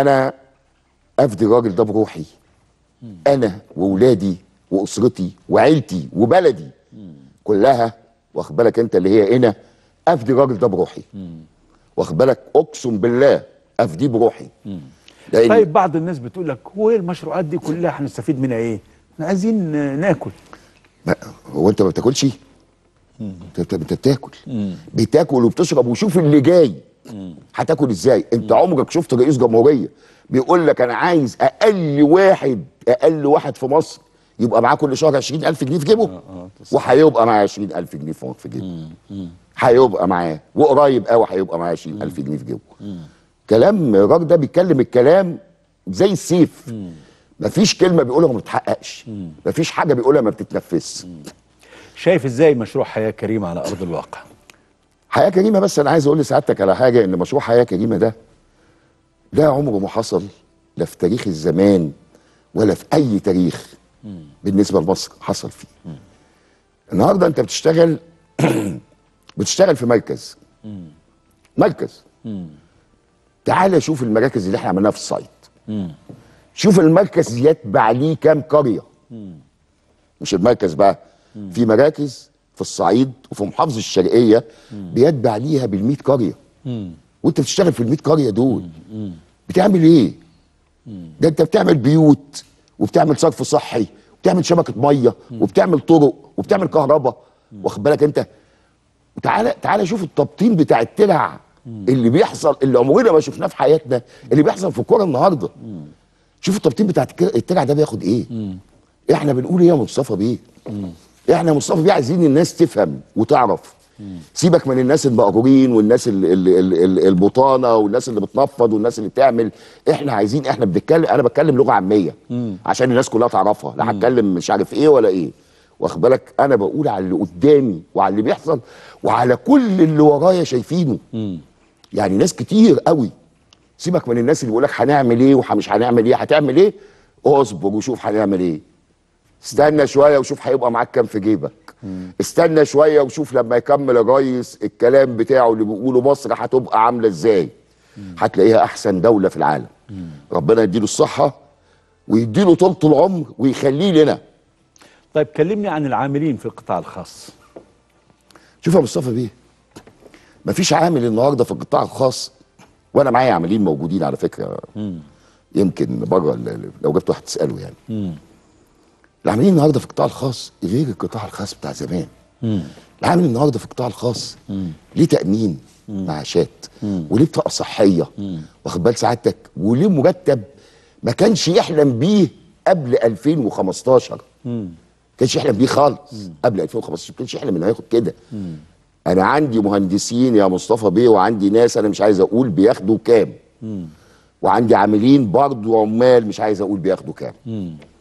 انا افدي الراجل ده بروحي انا واولادي واسرتي وعيلتي وبلدي كلها واخد بالك انت اللي هي هنا افدي الراجل ده بروحي واخد بالك اقسم بالله افديه بروحي لأن طيب بعض الناس بتقول لك هو ايه المشروعات دي كلها هنستفيد منها ايه؟ احنا عايزين ناكل هو انت ما بتاكلش؟ انت بتاكل بتاكل وبتشرب وشوف اللي جاي هتاكل ازاي انت عمرك شفت رئيس جمهوريه بيقول لك انا عايز اقل واحد اقل واحد في مصر يبقى معاه كل شهر 20000 جنيه في جيبه آه، آه، وهيبقى معاه 20000 جنيه في جيبه هيبقى معاه وقريب قوي هيبقى معاه 20000 جنيه في جيبه كلام الراجل ده بيتكلم الكلام زي السيف مفيش كلمه بيقولها ما بتتحققش مفيش حاجه بيقولها ما بتتنفذش شايف ازاي مشروع حياه كريمه على ارض الواقع حياه كريمه بس انا عايز اقول لسعادتك على حاجه ان مشروع حياه كريمه ده ده عمره ما حصل لا في تاريخ الزمان ولا في اي تاريخ بالنسبه لمصر حصل فيه النهارده انت بتشتغل بتشتغل في مركز مركز تعال شوف المراكز اللي احنا عملناها في الصعيد شوف المركز يتبع ليه كام قريه مش المركز بقى في مراكز في الصعيد وفي محافظه الشرقيه بيتبع ليها بال100 قريه وانت بتشتغل في ال100 قريه دول بتعمل ايه ده انت بتعمل بيوت وبتعمل صرف صحي وبتعمل شبكه ميه وبتعمل طرق وبتعمل كهرباء واخد بالك انت تعالى تعالى شوف التبطين بتاع التلع اللي بيحصل اللي عمرنا ما شفناه في حياتنا اللي بيحصل في الكوره النهارده شوف التبطين بتاع التلع ده بياخد ايه احنا بنقول ايه يا مصطفى بيه احنا مصطفى بيه عايزين الناس تفهم وتعرف سيبك من الناس المأجورين والناس البطانه والناس اللي بتنفض والناس اللي بتعمل احنا عايزين احنا بنتكلم انا بتكلم لغه عاميه عشان الناس كلها تعرفها لا هتكلم مش عارف ايه ولا ايه واخد بالك انا بقول على اللي قدامي وعلى اللي بيحصل وعلى كل اللي ورايا شايفينه يعني ناس كتير قوي سيبك من الناس اللي بيقول لك هنعمل ايه ومش هنعمل ايه هتعمل ايه اصبر وشوف هنعمل ايه استنى شويه وشوف هيبقى معاك كام في جيبك مم. استنى شويه وشوف لما يكمل الريس الكلام بتاعه اللي بيقوله مصر هتبقى عامله ازاي هتلاقيها احسن دوله في العالم مم. ربنا يديله الصحه ويديله طولة العمر ويخليه لنا طيب كلمني عن العاملين في القطاع الخاص شوف يا مصطفى بيه مفيش عامل النهارده في القطاع الخاص وانا معايا عاملين موجودين على فكره مم. يمكن بره لو جبت واحد تساله يعني مم. العاملين النهارده في القطاع الخاص غير القطاع الخاص بتاع زمان العامل النهارده في القطاع الخاص ليه تامين معاشات وليه بطاقه صحيه واخد بال سعادتك وليه مرتب ما كانش يحلم بيه قبل 2015 ما كانش يحلم بيه خالص قبل 2015 ما كانش يحلم انه هياخد كده انا عندي مهندسين يا مصطفى بيه وعندي ناس انا مش عايز اقول بياخدوا كام وعندي عاملين برضه عمال مش عايز اقول بياخدوا كام